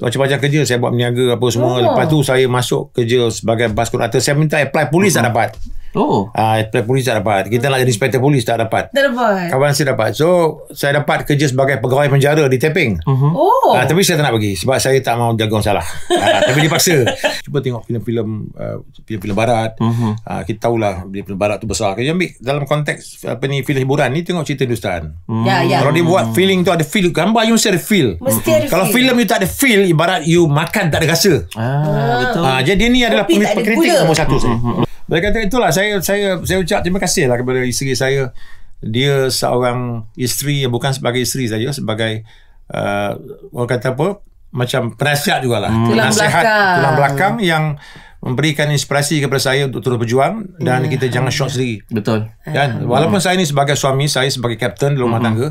macam-macam kerja saya buat berniaga apa semua oh. lepas tu saya masuk kerja sebagai bus conductor saya minta apply polis uh-huh. tak hmm. dapat Oh. ah Uh, polis tak dapat. Kita nak jadi inspektor polis tak dapat. Tak dapat. Kawan saya dapat. So, saya dapat kerja sebagai pegawai penjara di Tepeng. Uh-huh. Mhm. Oh. Uh, tapi saya tak nak pergi sebab saya tak mahu jagung salah. uh, tapi dipaksa. Cuba tengok filem-filem uh, filem-filem barat. Uh-huh. Uh, kita tahulah filem barat tu besar. Kita ambil dalam konteks apa ni filem hiburan ni tengok cerita Hindustan. Hmm. Ya, ya. Kalau dia buat feeling tu ada feel gambar you mesti ada feel. Mesti uh feel. Kalau filem you tak ada feel ibarat you makan tak ada rasa. Ah, uh, betul. Uh, jadi ni adalah pemikir kritik nombor satu uh saya. Hmm, hmm, Mereka kata itulah saya saya saya saya ucap terima kasih lah kepada isteri saya. Dia seorang isteri yang bukan sebagai isteri saja sebagai uh, orang kata apa macam penasihat jugalah. Hmm. Tulang Nasihat, belakang. Tulang belakang yang memberikan inspirasi kepada saya untuk terus berjuang dan yeah. Hmm. kita jangan shock sendiri. Betul. Kan? Walaupun hmm. saya ni sebagai suami, saya sebagai kapten rumah hmm. tangga,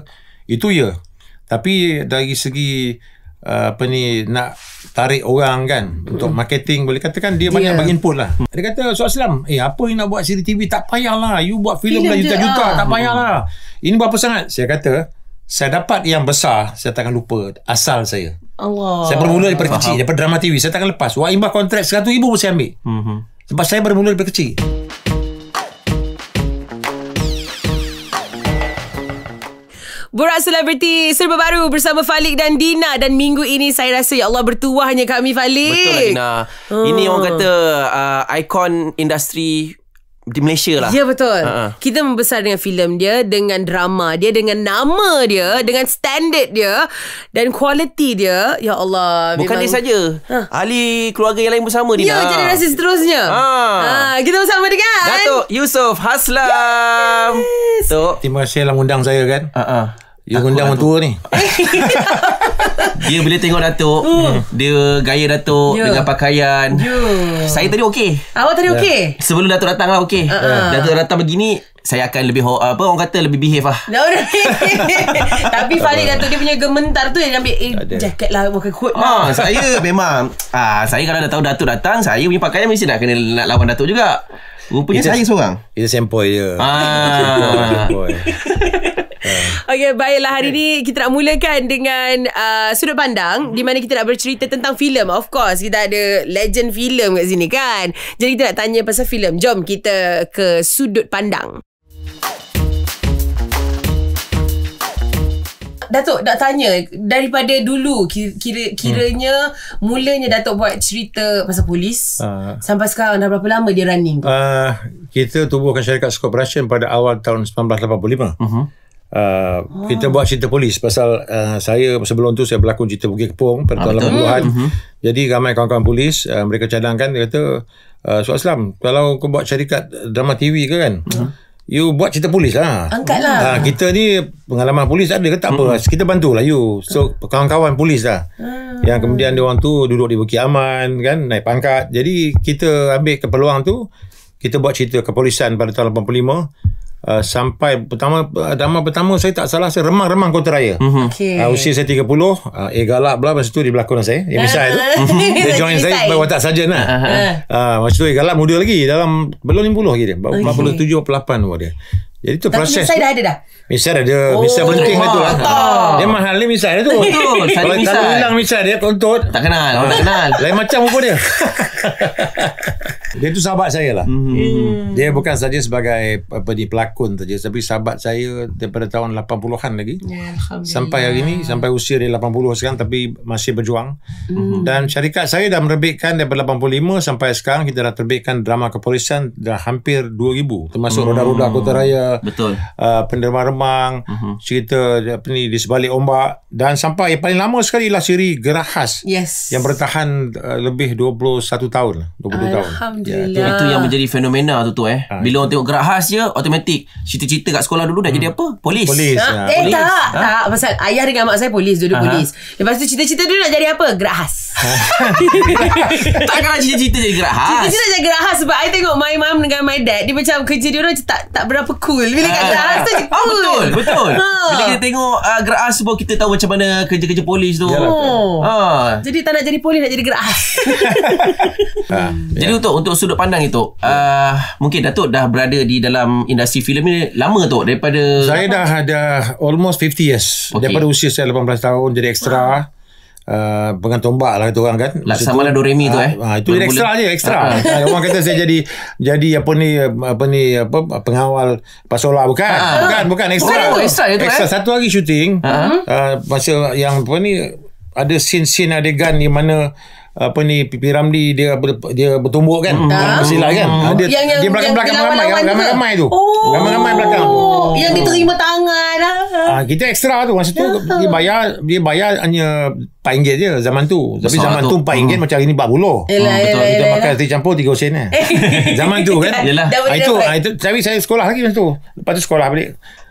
itu ya. Tapi dari segi apa ni nak tarik orang kan hmm. untuk marketing boleh katakan dia yeah. banyak bagi input lah dia kata Suat Islam eh apa yang nak buat siri TV tak payahlah you buat film dah juta-juta ah. tak payahlah hmm. ini berapa sangat saya kata saya dapat yang besar saya takkan lupa asal saya Allah. saya bermula dari Faham. kecil daripada drama TV saya takkan lepas wah imbah kontrak 100 ribu pun saya ambil hmm. sebab saya bermula daripada kecil Borak Selebriti Serba Baru bersama Falik dan Dina dan minggu ini saya rasa ya Allah bertuahnya kami Falik. Betul lah Dina. Hmm. Ini orang kata uh, ikon industri di Malaysia lah. Ya betul. Uh-huh. Kita membesar dengan filem dia, dengan drama dia, dengan nama dia, dengan standard dia dan kualiti dia. Ya Allah. Bukan memang... dia saja. Huh. Ha. Ahli keluarga yang lain bersama dia. Ya jadi rasa seterusnya. Ha. Uh. Uh, kita bersama dengan Datuk Yusof Haslam. Yes. Tok. Terima kasih lah undang saya kan. Ha. Uh-huh. Dia aku gondang orang tua ni Dia boleh tengok Datuk uh. Dia gaya Datuk yeah. Dengan pakaian yeah. Saya tadi okey Awak tadi yeah. okey Sebelum Datuk datang lah okey uh-huh. Datuk datang begini saya akan lebih ho- apa orang kata lebih behave lah. Ya, Tapi Farid Datuk dia punya gementar tu yang ambil eh, jaket lah pakai kot lah. Ah, saya memang ah, saya kalau dah tahu Datuk datang saya punya pakaian mesti nak kena nak lawan Datuk juga. Rupanya saya seorang. Itu sempoi je. Ah. Okay, baiklah hari kan? ni kita nak mulakan dengan uh, sudut pandang mm-hmm. di mana kita nak bercerita tentang filem. Of course, kita ada legend filem kat sini kan. Jadi kita nak tanya pasal filem. Jom kita ke sudut pandang. Datuk nak tanya daripada dulu kira-kiranya hmm. mulanya Datuk buat cerita pasal polis uh, sampai sekarang dah berapa lama dia running? Uh, kita tubuhkan syarikat Scope Russian pada awal tahun 1985. Uh-huh. Uh, oh. kita buat cerita polis pasal uh, saya sebelum tu saya berlakon cerita Bukit Kepung pada ah, tahun 80-an mm -hmm. jadi ramai kawan-kawan polis uh, mereka cadangkan dia kata uh, Suat Islam kalau kau buat syarikat drama TV ke kan mm. you buat cerita polis lah angkat lah uh, kita ni pengalaman polis ada ke tak mm -hmm. apa mhm. kita bantulah you so ah. kawan-kawan polis lah mm. yang kemudian dia orang tu duduk di Bukit Aman kan naik pangkat jadi kita ambil peluang tu kita buat cerita kepolisan pada tahun 85 Uh, sampai pertama pertama uh, pertama saya tak salah saya remang-remang kota raya. Mhm. Okay. Uh, usia saya 30, uh, eh galak pula masa tu di belakang saya, yang uh, tu. Mhm. dia join saya sebagai watak sarjan lah. Uh-huh. Uh, masa tu eh, galak muda lagi dalam belum 50 lagi dia. 47 okay. 48 tu dia. Jadi tu proses Tapi misal dah ada dah Misal ada oh, Misal penting oh, tu lah. Dia mahal ni misal dia tu Betul Kalau hilang misal dia Kontot Tak kenal Tak kenal Lain macam muka dia Dia tu sahabat saya lah mhm. hmm. Dia bukan saja sebagai apa, di Pelakon saja Tapi sahabat saya Daripada tahun 80-an lagi ya, Sampai hari ni Sampai usia dia 80 sekarang Tapi masih berjuang hmm. Dan syarikat saya dah merebitkan Daripada 85 sampai sekarang Kita dah terbitkan drama kepolisian Dah hampir 2000 Termasuk hmm. roda-roda kota raya betul uh, penderma remang uh-huh. cerita apa ni di sebalik ombak dan sampai yang paling lama sekali lah siri gerahas yes yang bertahan uh, lebih 21 tahun 22 lah, Alhamdulillah. tahun ya, itu yang menjadi fenomena tu tu eh ah. bila orang tengok gerahas je otomatik cerita-cerita kat sekolah dulu dah hmm. jadi apa polis polis, ha? Ha? Eh, polis. tak ha? tak pasal ayah dengan mak saya polis dulu polis lepas tu cerita-cerita dulu nak jadi apa gerahas takkan nak cerita-cerita jadi gerahas cerita-cerita jadi gerahas sebab saya tengok my mom dengan my dad dia macam kerja dia orang tak, tak berapa cool cool Bila kat geras tu Betul Betul ha. Bila kita tengok uh, ah, geras tu Kita tahu macam mana Kerja-kerja polis tu Yalah, oh. ha. Jadi tak nak jadi polis Nak jadi geras ha, ah, hmm. ya. Jadi yeah. untuk untuk sudut pandang itu uh, Mungkin Datuk dah berada Di dalam industri filem ni Lama tu Daripada Saya dah ada Almost 50 years okay. Daripada usia saya 18 tahun Jadi ekstra ha pengen ah, tombak lah kata orang kan Sama lah Doremi tu ah, eh ha, Itu extra je extra ha, Orang kata saya jadi Jadi apa ni Apa ni apa Pengawal Pasola bukan ha, Bukan bukan extra oh, Extra, itu, extra. Eh. Satu hari syuting ha. uh, Masa yang apa ni Ada scene-scene adegan Di mana apa ni pipi Ramli dia dia bertumbuk kan hmm. Masih lah kan hmm. Ah, dia, yang, yang, dia belakang belakang ramai ramai, ramai, tu oh. ramai ramai belakang oh. yang diterima tangan ah. ah kita ekstra tu masa tu ah. dia bayar dia bayar hanya RM4 je zaman tu tapi Besar zaman tu RM4 hmm. macam hari ni RM40 eh, lah, hmm, betul eh, kita lah, pakai makan eh, lah. nanti campur RM3 sen kan? eh. zaman tu kan yelah. Ah, itu, ah, itu tapi saya sekolah lagi masa tu lepas tu sekolah balik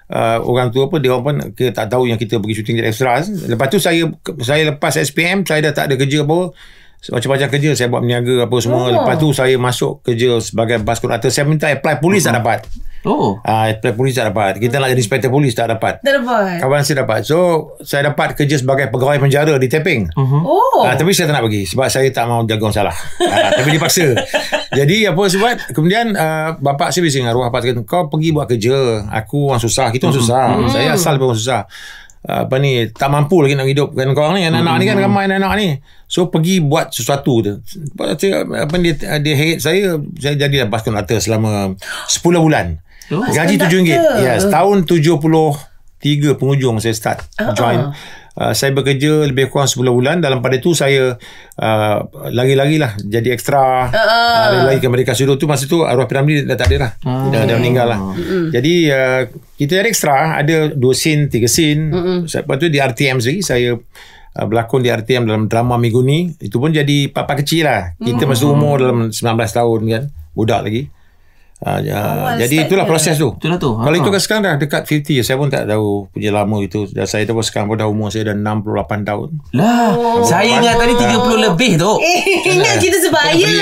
Uh, orang tu apa dia orang pun tak tahu yang kita pergi syuting di ekstra lepas tu saya saya lepas SPM saya dah tak ada kerja apa macam-macam kerja saya buat berniaga apa semua oh. lepas tu saya masuk kerja sebagai bus conductor saya minta apply polis tak oh. dapat oh uh, apply polis tak dapat kita uh-huh. nak jadi inspector polis tak dapat tak dapat kawan saya dapat so saya dapat kerja sebagai pegawai penjara di Taping uh-huh. Mhm. Ah, oh uh, tapi saya tak nak pergi sebab saya tak mahu jagung salah uh, tapi dipaksa jadi apa sebab kemudian uh, bapak saya bising arwah bapak kata kau pergi buat kerja aku orang susah kita orang mhm. susah uh saya asal pun susah apa ni tak mampu lagi nak hidup kan korang ni anak-anak hmm. ni kan hmm. ramai anak-anak ni so pergi buat sesuatu tu saya, apa ni dia, dia hate saya saya jadi bas lah conductor selama 10 bulan oh, gaji RM7 yes tahun 73 penghujung saya start uh join Ah, saya bekerja lebih kurang 10 bulan dalam pada itu saya uh, ah, lagi lah jadi ekstra uh-uh. Ah, uh, uh uh lari ke mereka Sudut tu masa tu arwah Piramli dah tak ada lah hmm. dah, dah meninggal lah hmm. jadi uh, kita ada ekstra ada 2 sin 3 sin hmm. lepas tu di RTM sendiri saya uh, berlakon di RTM dalam drama Miguni itu pun jadi papa kecil lah kita hmm. masa umur dalam 19 tahun kan budak lagi Ah, ya. Awal jadi itulah dia. proses tu. Itulah tu. Kalau ah. itu kan sekarang dah dekat 50 Saya pun tak tahu punya lama itu. Dan saya tu sekarang pun dah umur saya dah 68 tahun. Lah, oh. saya ingat tadi 30 oh. lebih tu. Eh, ingat eh, lah. kita sebaya.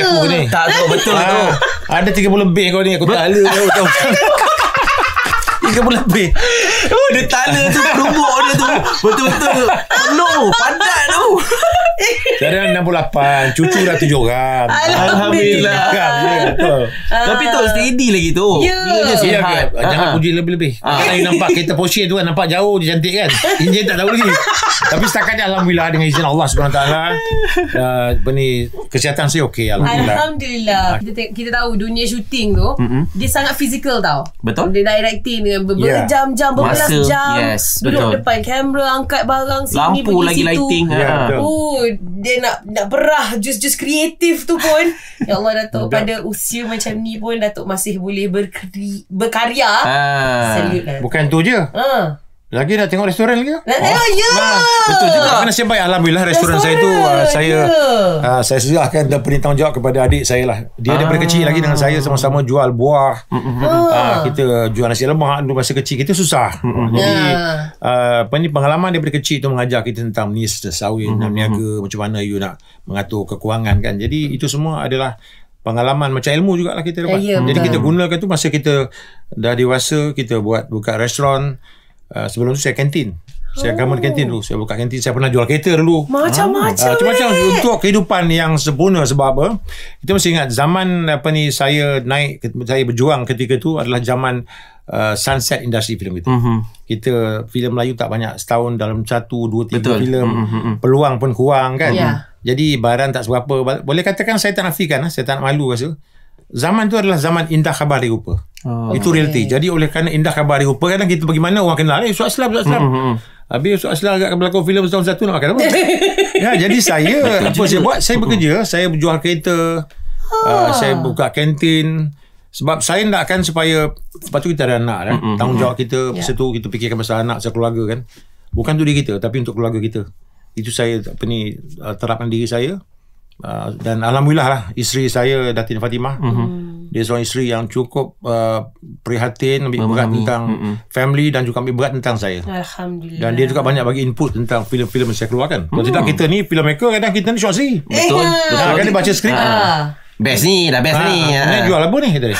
Tak tahu betul lah tu. Ah, ada 30 lebih kau ni aku tak ada tahu. tahu. 30 lebih. Oh, dia tanah tu kerumuk dia tu. Betul-betul. Penuh, padat tu. Saya dah 68 Cucu dah tujuh orang Alhamdulillah, Alhamdulillah. Ya, Tapi tu steady lagi tu Ya yeah. yeah, okay. Jangan uh puji lebih-lebih uh. Ah. Saya nampak kereta Porsche tu kan Nampak jauh je cantik kan Injil tak tahu lagi Tapi setakat ni Alhamdulillah Dengan izin Allah SWT uh, ni, Kesihatan saya okey Alhamdulillah Alhamdulillah ah. kita, kita tahu dunia syuting tu mm-hmm. Dia sangat fizikal tau Betul Dia directing dengan ya. berjam-jam yeah. Berbelas jam yes, Duduk betul. depan kamera Angkat barang sini Lampu lagi situ. lighting ha. Betul. Oh, dia nak nak berah jus-jus kreatif tu pun ya Allah Datuk Mudah. pada usia macam ni pun Datuk masih boleh berkari, berkarya ha, lah bukan tu je ha. Lagi dah tengok restoran lagi? Nak tengok oh, you. Ya. Nah, betul juga. Kena siap baik alhamdulillah restoran, saya tu uh, saya uh, saya serahkan dan perintah jawab kepada adik saya lah. Dia ah. daripada kecil lagi dengan saya sama-sama jual buah. Ah. Uh, kita jual nasi lemak dulu masa kecil kita susah. Jadi ya. apa ni pengalaman daripada kecil tu mengajar kita tentang nis sawit dan niaga macam mana you nak mengatur kekuangan kan. Jadi itu semua adalah pengalaman macam ilmu jugalah kita dapat. Ya, Jadi kita gunakan tu masa kita dah dewasa kita buat buka restoran Ah, sebelum tu saya kantin. Saya oh. gambar kantin dulu. Saya buka kantin. Saya pernah jual kereta dulu. Macam-macam. Ha. Macam, macam eh. untuk kehidupan yang sempurna sebab apa. Kita mesti ingat zaman apa ni saya naik, saya berjuang ketika tu adalah zaman uh, sunset industri film kita. Mm-hmm. Kita filem Melayu tak banyak. Setahun dalam satu, dua, tiga Betul. film. Mm-hmm. Mhm, mhm. Peluang pun kurang kan. Yeah. Jadi barang tak sebab apa? Boleh katakan saya tak nafikan. Saya tak malu rasa zaman tu adalah zaman indah khabar rupa. Oh, itu realiti. Okay. Jadi oleh kerana indah khabar rupa kadang kita pergi mana orang kenal, "Eh, Ustaz Aslam, Ustaz Aslam." Mm-hmm. Hmm, hmm. Habis Ustaz Aslam agak akan berlakon filem tahun satu nak makan apa? ya, jadi saya apa saya buat? Saya bekerja, saya jual kereta. Oh. Uh, saya buka kantin sebab saya nakkan supaya lepas tu kita ada anak kan. Mm-hmm. Tanggungjawab kita yeah. masa ya. tu kita fikirkan pasal anak, pasal keluarga kan. Bukan tu diri kita tapi untuk keluarga kita. Itu saya apa ni terapkan diri saya. Ah, dan alhamdulillah lah isteri saya Datin Fatimah mm-hmm. dia seorang isteri yang cukup uh, prihatin ambil Memang berat ni. tentang mm-hmm. family dan juga ambil berat tentang saya alhamdulillah dan dia juga banyak bagi input tentang filem-filem yang saya keluarkan mm. kalau tidak kita ni film maker, kadang kita ni syoksi eh, betul, betul. kadang kadang dia baca skrip ha. Ah. best ni dah best ha. ni ha. ha. ni jual apa ni tadi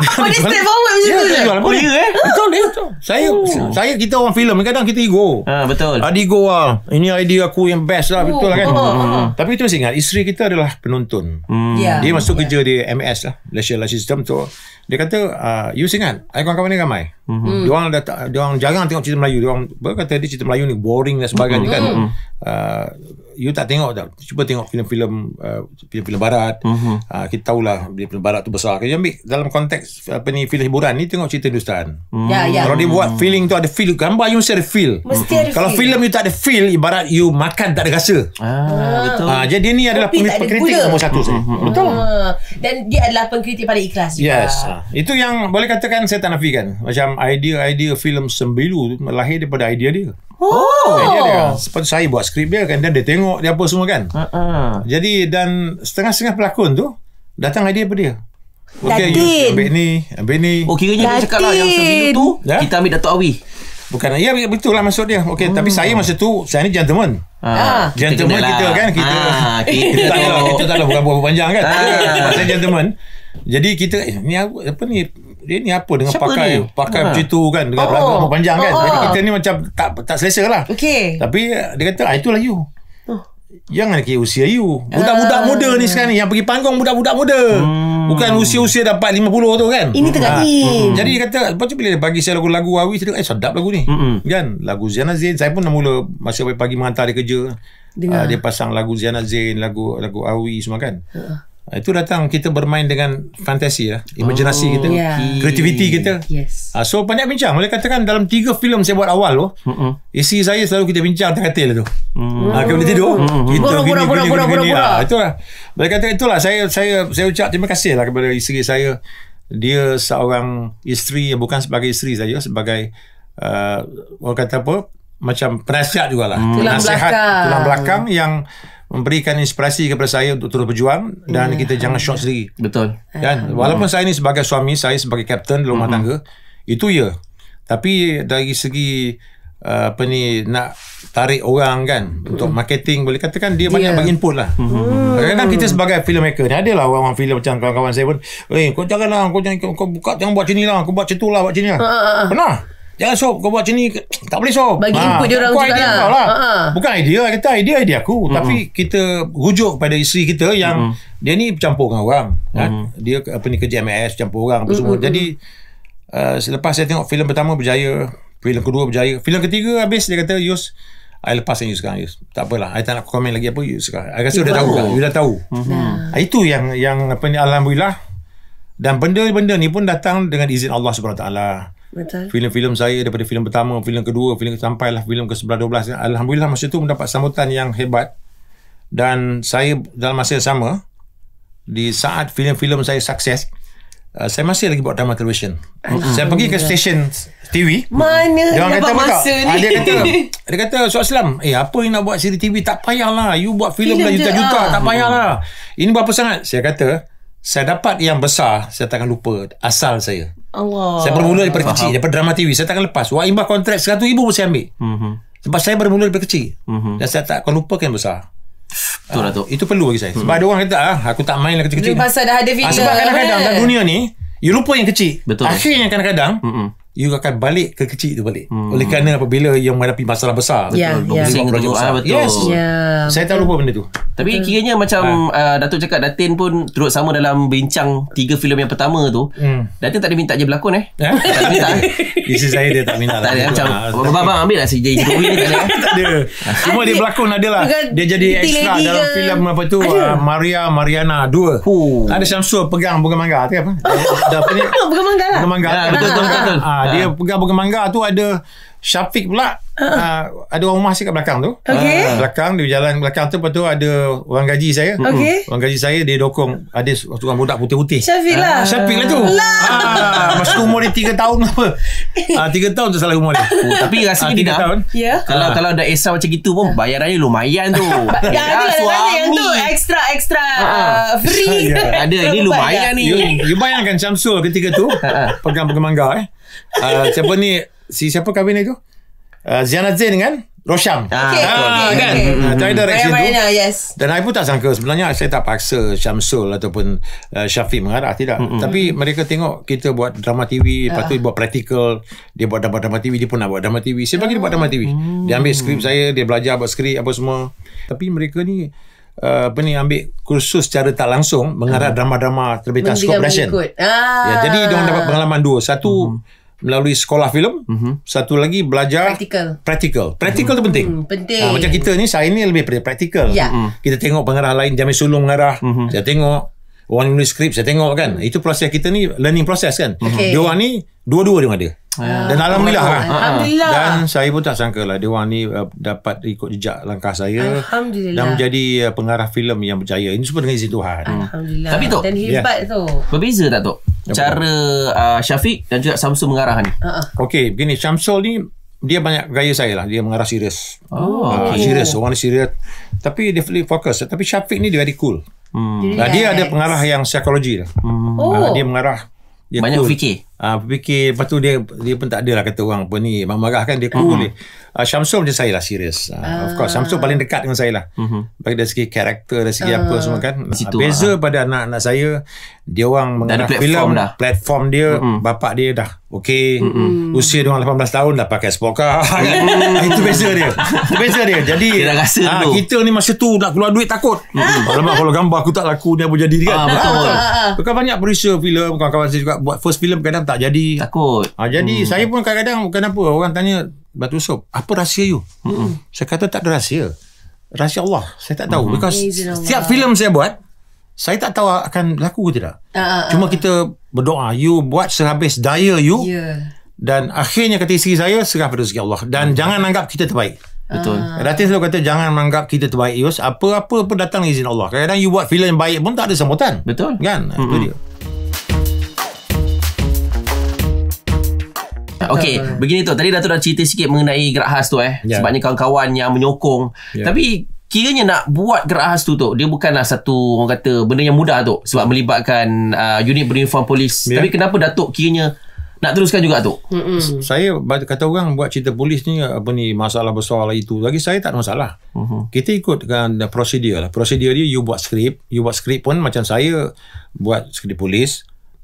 Boleh step forward macam ya, tu. Ya, boleh eh. Betul dia. Saya oh. saya kita orang filem kadang kita ego. Ha, ah betul. Adi ego lah. Ini idea aku yang best lah oh, betul lah kan. Oh, hmm. Tapi tu mesti ingat isteri kita adalah penonton. Hmm. Ya. Dia masuk kerja di MS lah. Malaysia Law System tu dia kata uh, you ingat ayah eh, kawan-kawan ni ramai mm-hmm. dia orang dia, dia orang jarang tengok cerita Melayu dia orang berkata dia cerita Melayu ni boring dan sebagainya mm-hmm. kan uh, you tak tengok tak cuba tengok filem-filem uh, filem-filem barat mm-hmm. uh, kita tahulah filem barat tu besar kita ambil dalam konteks apa ni filem hiburan ni tengok cerita Hindustan mm-hmm. yeah, yeah. kalau dia buat feeling tu ada feel gambar you mesti ada feel mesti mm-hmm. ada kalau filem you tak ada feel ibarat you makan tak ada rasa ah, betul. Uh, jadi ni adalah penulis pengkritik nombor satu mm-hmm. betul mm-hmm. Mhm. dan dia adalah pengkritik pada ikhlas juga yes. Uh. Itu yang boleh katakan saya tak nafikan. Macam idea-idea filem Sembilu tu lahir daripada idea dia. Oh. Idea dia. Kan? Sebab saya buat skrip dia kan. Dan dia tengok dia apa semua kan. Uh-uh. Jadi dan setengah-setengah pelakon tu datang idea daripada dia. Okay, Datin. you ambil ni, ambil ni. Oh, kiranya Datin. dia cakap lah yang Sembilu tu, yeah? kita ambil Dato' Awi. Bukan ya, ya betul lah maksud dia. Okey hmm. tapi saya masa tu saya ni gentleman. Ha, gentleman kita, kita kan lah. kita ha, kita, kita, kita, kita tak lah bukan tak lah panjang kan. Ha. Masa gentleman. Jadi kita eh, ni apa ni dia ni apa dengan Siapa pakai ni? pakai macam tu kan dengan oh. rambut panjang kan. Oh, Jadi oh. kita ni macam tak tak selesa lah. Okay. Tapi dia kata ah, itulah you. Jangan kira usia you Budak-budak uh, muda ni sekarang ni Yang pergi panggung Budak-budak muda hmm. Bukan usia-usia dapat 50 tu kan Ini tengah ha. hmm. Jadi dia kata Lepas tu bila dia bagi saya lagu-lagu Awi Saya kata eh sedap lagu ni hmm. Kan Lagu Ziana Zain Saya pun dah mula Masa pagi-pagi menghantar dia kerja uh, Dia pasang lagu Ziana Zain Lagu lagu Awi semua kan ha. Ah, itu datang kita bermain dengan fantasi ya, imaginasi oh, kita, kreativiti kita. Yes. Ah, so banyak bincang. Boleh katakan dalam tiga filem saya buat awal tu, Isi saya selalu kita bincang tengah tel tu. Hmm. Ah, kita tidur. Kita pura pura pura pura pura. Itulah. Boleh kata itulah saya saya saya ucap terima kasih lah kepada isteri saya. Dia seorang isteri yang bukan sebagai isteri saya sebagai uh, orang kata apa macam penasihat jugalah. Hmm. Tulang nasihat, belakang. Tulang belakang yang memberikan inspirasi kepada saya untuk terus berjuang dan yeah. kita jangan syok sendiri. Betul. Kan? Ya, Walaupun saya ni sebagai suami, saya sebagai kapten dalam rumah mm-hmm. itu ya. Tapi dari segi uh, apa ni nak tarik orang kan mm. untuk mhm. marketing boleh katakan dia, dia. Ya. banyak bagi input lah mm. kadang-kadang kita sebagai filmmaker ni adalah orang-orang filem macam kawan-kawan saya pun eh kau jangan lah kau, jangan, kau buka jangan buat sini lah kau buat situ lah buat sini lah uh, uh, uh. pernah Jangan sob Kau buat macam ni Tak boleh sob Bagi ha. input dia orang juga idea lah, lah. Ha, ha. Bukan idea kata Idea idea aku hmm Tapi kita Rujuk pada isteri kita Yang hmm Dia ni campur dengan orang kan? hmm kan? Dia apa ni kerja MS Campur orang apa mm-hmm. semua. Hmm, Jadi hmm. uh, Selepas saya tengok filem pertama berjaya filem kedua berjaya filem ketiga habis Dia kata Yus I lepaskan you sekarang Yus Tak apalah I tak nak komen lagi apa You sekarang I rasa you dah tahu kan? Hmm. You dah tahu mm-hmm. nah. Itu yang yang apa ni Alhamdulillah Dan benda-benda ni pun datang Dengan izin Allah SWT Betul. Filem-filem saya daripada filem pertama, filem kedua, filem sampai lah filem ke-11 12. Alhamdulillah masa tu mendapat sambutan yang hebat. Dan saya dalam masa yang sama di saat filem-filem saya sukses, uh, saya masih lagi buat drama television. Saya pergi ke stesen TV. Mana dia dapat kata, masa ni? Ah, dia kata, dia kata, Suat Islam, eh apa yang nak buat siri TV? Tak payahlah. You buat filem dah juta-juta. Ah. Tak payahlah. Ini berapa sangat? Saya kata, saya dapat yang besar, saya takkan lupa asal saya. Allah. Saya bermula daripada Faham. kecil Daripada drama TV Saya takkan lepas Wah imbah kontrak 100 ribu pun saya ambil mm-hmm. Sebab saya bermula daripada kecil mm-hmm. Dan saya takkan lupakan besar Betul ah, Datuk ha, Itu perlu bagi saya Sebab mm-hmm. ada orang kata ah, Aku tak main lah kecil-kecil ah, Sebab kadang-kadang dalam dunia ni You lupa yang kecil Betul Akhirnya kadang-kadang mm-hmm you akan balik ke kecil tu balik hmm. oleh kerana apabila yang menghadapi masalah besar ya, betul yeah, yeah. Besar. Ah, betul yes. Ya, yeah. saya tak lupa benda tu tapi betul. kiranya macam ha. uh, Datuk cakap Datin pun turut sama dalam bincang tiga filem yang pertama tu hmm. Datin tak ada minta je berlakon eh ha? Eh? isi saya dia tak minta tak ada lah. macam abang-abang ha, ambil lah sejak hidup ni tak ada cuma eh? dia berlakon adalah dia jadi extra dalam filem apa tu uh, Maria Mariana 2 ada Syamsul pegang bunga mangga tu apa bunga mangga lah bunga mangga betul-betul ya, Ah, dia kan? pegang pegang mangga tu ada Syafiq pula uh. Uh, ada orang rumah saya kat belakang tu. Okay. Uh. Ah, belakang di jalan belakang tu betul ada orang gaji saya. Okay. uh hmm. Orang gaji saya dia dokong ada tukang budak putih-putih. Syafiq lah. Uh. Syafiq lah tu. Uh, masuk umur dia 3 tahun apa? Ah uh, tahun tu salah umur dia. Oh, tapi rasa uh, dia tahun. Yeah. Kalau uh. kalau ada esa macam gitu pun bayarannya lumayan tu. ya, ada yang tu extra extra uh, free. Yeah. ada ini lumayan ni. You, you bayangkan Syamsul ketika tu pegang pegang mangga eh. Uh, siapa ni si siapa kahwin itu? Uh, Ziana Zain ah, ah, hmm, kan? Rosham. Okay, hmm. ah, okay, kan? Okay, okay. Ah, direction Ayah, yes. Dan aku pun tak sangka. Sebenarnya saya tak paksa Syamsul ataupun uh, Syafiq mengarah. Tidak. Mm-hmm. Tapi mereka tengok kita buat drama TV. Uh. Lepas tu dia ah. buat practical. Dia buat drama, drama TV. Dia pun nak buat drama TV. Saya bagi dia buat drama TV. Mm. Dia ambil skrip saya. Dia belajar buat skrip apa semua. Tapi mereka ni Uh, apa ni ambil kursus secara tak langsung mengarah uh-huh. drama-drama terbitan Scope Production. Ah. Ya, jadi dia dapat pengalaman dua. Satu uh-huh melalui sekolah filem mm-hmm. satu lagi belajar practical practical practical mm-hmm. penting mm, penting ha, macam kita ni saya ni lebih practical yeah. mm-hmm. kita tengok pengarah lain jamin sulung pengarah, mm-hmm. saya tengok orang menulis skrip saya tengok kan itu proses kita ni learning process kan okay. dia orang ni dua-dua dia ada Ya. Dan Alhamdulillah kan? Alhamdulillah ah, Dan saya pun tak sangka lah Dia ni uh, dapat ikut jejak langkah saya Alhamdulillah Dan menjadi uh, pengarah filem yang berjaya Ini semua dengan izin Tuhan Alhamdulillah Tapi Tok Dan hebat yeah. tu Berbeza tak Tok cara uh, Syafiq dan juga Samsul mengarah ni. Uh-huh. Okey, begini Samsul ni dia banyak gaya saya lah. Dia mengarah serius. Oh, ah, okay. uh, serius. Orang serius. Tapi definitely fokus. Tapi Syafiq ni dia very cool. Hmm. Nah, dia ada pengarah yang psikologi lah. Hmm. Oh. Uh, dia mengarah. Dia banyak cool. fikir. Uh, fikir. Lepas tu dia, dia pun tak ada lah kata orang apa ni. Mak marah kan, dia cool. Hmm. Dia uh, ah, Syamsul macam saya lah serius uh, ah, uh. of course ah. Syamsul paling dekat dengan saya lah uh-huh. Mhm. dari segi karakter dari segi uh. apa semua kan Situ, beza uh. pada anak-anak saya dia orang mengenal platform film dah. platform dia uh-huh. bapak dia dah okay mm-hmm. usia dia orang 18 tahun dah pakai sport car. Mm-hmm. itu beza dia. Itu beza dia. Jadi dia dah kita ni masa tu nak keluar duit takut. Mm-hmm. kalau gambar aku tak laku dia apa jadi dia kan. Ah, betul. Ha, betul. Kan banyak producer filem kawan-kawan saya juga buat first film kadang tak jadi. Takut. Ha, jadi mm. saya pun kadang-kadang kenapa orang tanya Batu Yusof Apa rahsia you? Hmm. Hmm. Saya kata tak ada rahsia Rahsia Allah Saya tak tahu hmm. Because Allah. Setiap filem saya buat Saya tak tahu akan laku ke tidak uh, uh, uh. Cuma ah. kita berdoa You buat sehabis daya you yeah. Dan akhirnya kata isteri saya Serah pada rezeki Allah Dan hmm. jangan anggap kita terbaik Betul. Uh. Ratin selalu kata jangan menganggap kita terbaik Yus. Apa-apa pun datang izin Allah. Kadang-kadang you buat filem yang baik pun tak ada sambutan. Betul. Kan? Mm-hmm. Itu dia. Ah, okay Begini tu Tadi datuk dah cerita sikit Mengenai gerak khas tu eh yeah. Sebabnya kawan-kawan Yang menyokong yeah. Tapi Kiranya nak buat gerak khas tu tu Dia bukanlah satu Orang kata Benda yang mudah tu Sebab melibatkan uh, Unit beruniform polis yeah. Tapi kenapa datuk kiranya nak teruskan juga tu. Mm-mm. Saya kata orang buat cerita polis ni apa ni masalah besar lah itu. Lagi saya tak ada masalah. Mm-hmm. Kita ikut kan prosedur lah. Prosedur dia you buat skrip, you buat skrip pun macam saya buat skrip polis,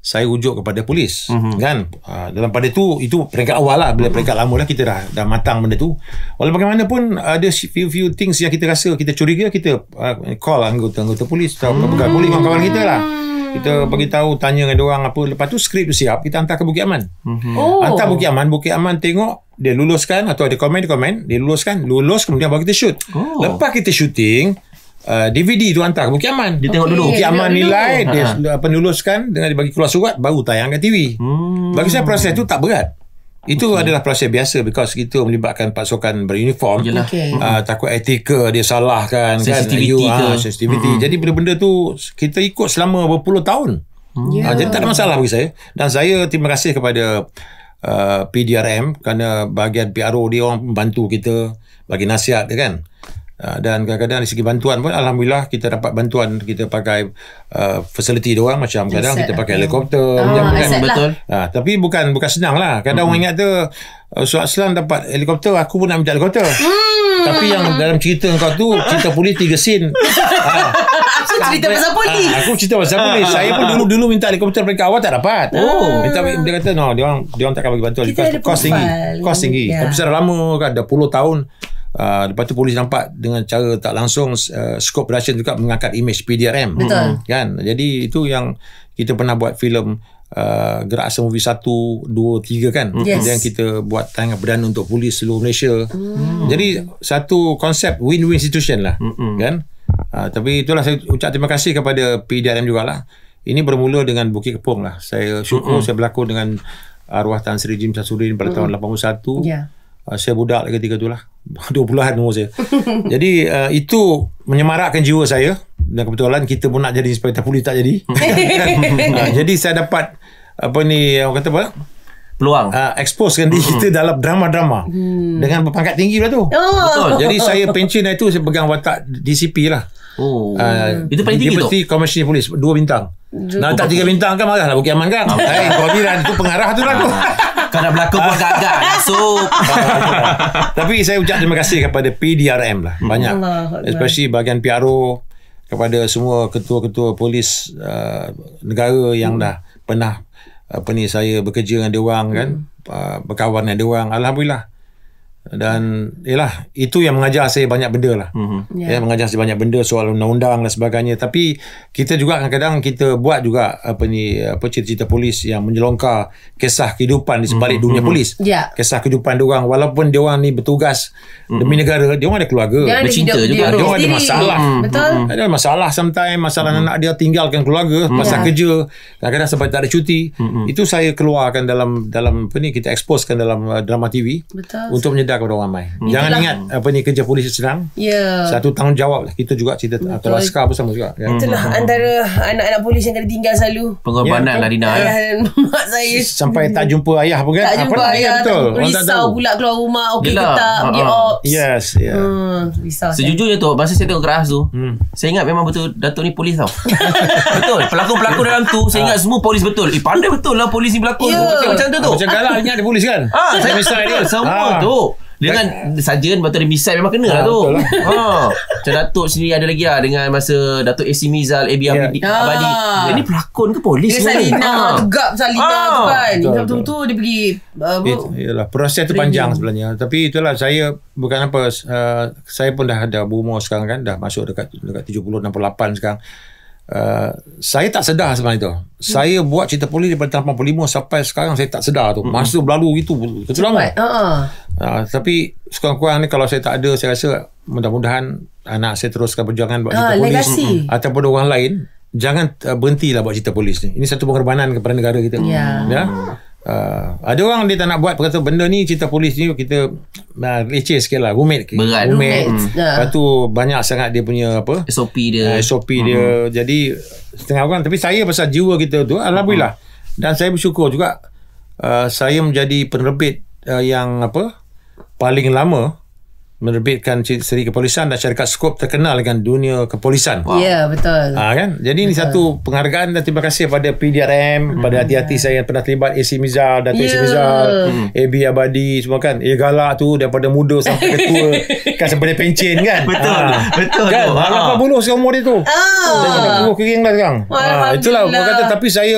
saya rujuk kepada polis mm-hmm. kan uh, dalam pada tu itu peringkat awal lah bila peringkat lama lah kita dah dah matang benda tu walaupun bagaimanapun ada few few things yang kita rasa kita curiga kita uh, call anggota-anggota lah polis tahu mm-hmm. pegawai polis kawan-kawan kita lah kita bagi tahu tanya dengan orang apa lepas tu skrip tu siap kita hantar ke Bukit Aman mm-hmm. oh. hantar Bukit Aman Bukit Aman tengok dia luluskan atau ada komen komen dia luluskan lulus kemudian bagi kita shoot oh. lepas kita shooting DVD uh, tu hantar ke Bukit Aman. Dia tengok okay. dulu. Bukit Aman nilai, dia ha. penuluskan dengan dibagi keluar surat, baru tayang ke TV. Hmm. Bagi saya proses tu tak berat. Itu okay. adalah proses biasa because kita melibatkan pasukan beruniform. Okay. Uh, ah, hmm. takut etika dia salahkan, kan. Sensitivity kan, ke. Uh, ah, sensitivity. Hmm. Jadi benda-benda tu kita ikut selama berpuluh tahun. Hmm. Yeah. Uh, jadi tak ada ya. masalah bagi saya. Dan saya terima kasih kepada uh, PDRM kerana bahagian PRO dia orang membantu kita bagi nasihat dia kan. Ah, dan kadang-kadang dari segi bantuan pun alhamdulillah kita dapat bantuan kita pakai uh, facility dia orang macam kadang kita pakai eh. helikopter oh, macam bukan lah. betul uh, tapi bukan bukan senang lah. kadang mm-hmm. orang ingat tu Suat Selang dapat helikopter aku pun nak minta helikopter mm-hmm. tapi yang dalam cerita kau tu cerita polis 3 scene uh, cerita aku cerita pasal aku cerita pasal polis saya pun dulu-dulu minta helikopter mereka awal tak dapat oh. minta, dia kata no dia orang, dia orang takkan bagi bantuan kita kos tinggi kos tinggi yeah. tapi sudah lama kan dah puluh tahun Uh, lepas tu polis nampak dengan cara tak langsung uh, scope production juga kan, mengangkat image PDRM betul hmm. kan jadi itu yang kita pernah buat filem uh, Gerak Asa Movie 1 2 3 kan kemudian yes. kita buat tangan perdana untuk polis seluruh Malaysia mm. jadi satu konsep win-win situation lah mm kan uh, tapi itulah saya ucap terima kasih kepada PDRM jugalah ini bermula dengan Bukit Kepung lah saya syukur mm saya berlakon dengan arwah Tan Sri Jim Sasudin pada mm tahun 81 yeah. uh, saya budak lagi ketika itulah Dua an umur saya Jadi uh, itu menyemarakkan jiwa saya Dan kebetulan kita pun nak jadi inspektor polis tak jadi Jadi saya dapat Apa ni orang kata apa Peluang uh, Expose kan diri hmm. kita dalam drama-drama hmm. Dengan berpangkat tinggi lah tu oh. Betul Jadi saya pencin itu Saya pegang watak DCP lah Oh. Uh, itu paling tinggi tu. Dia komersial polis dua bintang. Nak tak tiga bintang kan marah lah Bukit Aman kan. Eh, kau ni tu pengarah tu lah tu. Kalau berlakon pun gagal Masuk Tapi saya ucap terima kasih Kepada PDRM lah hmm. Banyak Allah Especially Allah. bagian PRO Kepada semua ketua-ketua polis uh, Negara yang hmm. dah Pernah apa ni saya bekerja dengan dia orang kan hmm. Uh, berkawan dengan dia orang alhamdulillah dan yalah itu yang mengajar saya banyak benda lah mm -hmm. yeah. ya mengajar saya banyak benda soal undang-undang dan sebagainya tapi kita juga kadang-kadang kita buat juga apa ni apa cerita-cerita polis yang menyelongkar kisah kehidupan di mhm. sebalik mm -hmm. dunia mhm. polis yeah. kisah kehidupan dia orang walaupun dia orang ni bertugas mm -hmm. demi negara dia orang ada keluarga dia bercinta hidup, juga dia orang ada masalah mhm. betul ada masalah sometimes masalah mm -hmm. anak dia tinggalkan keluarga mm -hmm. pasal yeah. kerja kadang-kadang sebab tak ada cuti mm -hmm. itu saya keluarkan dalam dalam apa ni kita exposekan dalam uh, drama TV betul untuk menyedari sedar kepada orang ramai. Hmm. Jangan Itulah. ingat apa ni kerja polis senang. Ya. Yeah. Satu tanggungjawab lah. kita juga cerita atau askar pun sama juga. Ya. Hmm. Itulah hmm. antara anak-anak polis yang kena tinggal selalu. Pengorbanan ya, Larina. Eh. Ayah dan mak saya. Sampai tak jumpa ayah pun kan. Tak jumpa ayah, ayah betul. Tak risau pula keluar rumah. Okey ke tak. Pergi ha, ha. ops. Yes. Yeah. Hmm, risau. Sejujurnya tu masa saya tengok keras tu. Hmm. Saya ingat memang betul Datuk ni polis tau. betul. Pelakon-pelakon dalam tu saya ingat semua polis betul. Eh pandai betul lah polis ni berlakon. Yeah. Ya. Macam tu tu. Macam galah ingat ada polis kan. Ah, saya mesti dia semua ah. tu. Dia kan sajen Lepas tu dia Memang kena ha, lah tu lah. Ha. Macam lah. ha. Datuk sendiri ada lagi lah Dengan masa Datuk AC Mizal AB yeah. Ya. Abadi ha. Abadi Dia ni pelakon ke polis Dia salinah. kan? ha. Tegap Salina ha. tu kan betul, betul, Dia pergi uh, yalah, Proses training. tu panjang sebenarnya Tapi itulah Saya Bukan apa uh, Saya pun dah ada Bumur sekarang kan Dah masuk dekat Dekat 70-68 sekarang Uh, saya tak sedar sebenarnya itu. Hmm. Saya buat cerita poli daripada tahun 85 sampai sekarang saya tak sedar tu. Hmm. Masa berlalu gitu. betul Lama. Uh-huh. Uh, tapi sekurang-kurangnya kalau saya tak ada, saya rasa mudah-mudahan anak saya teruskan perjuangan buat ah, cerita uh, polis. Legasi. Hmm. Ataupun orang lain, jangan uh, berhentilah buat cerita polis ni. Ini satu pengorbanan kepada negara kita. Ya. Yeah. Yeah? Uh, ada orang dia tak nak buat kata benda ni cerita polis ni kita uh, ah, leceh sikit lah rumit berat rumit hmm. lepas tu banyak sangat dia punya apa SOP dia uh, ah, SOP hmm. dia jadi setengah orang tapi saya pasal jiwa kita tu Alhamdulillah hmm. dan saya bersyukur juga uh, saya menjadi penerbit uh, yang apa paling lama menerbitkan siri kepolisan dan syarikat skop terkenal dengan dunia kepolisan. Wow. Ya, yeah, betul. Ha, kan? Jadi betul. ini satu penghargaan dan terima kasih kepada PDRM, hmm. pada hati-hati yeah. saya yang pernah terlibat AC Mizal, Dato' yeah. AC Mizal, hmm. AB Abadi semua kan. Ya galak tu daripada muda sampai ketua kan sampai pencin kan. Betul. Ha. Betul kan? tu. Kan? Ha. 80 seumur dia tu. Ah. Oh. Dia tunggu kering lah sekarang. Ha, itulah. Kata, tapi saya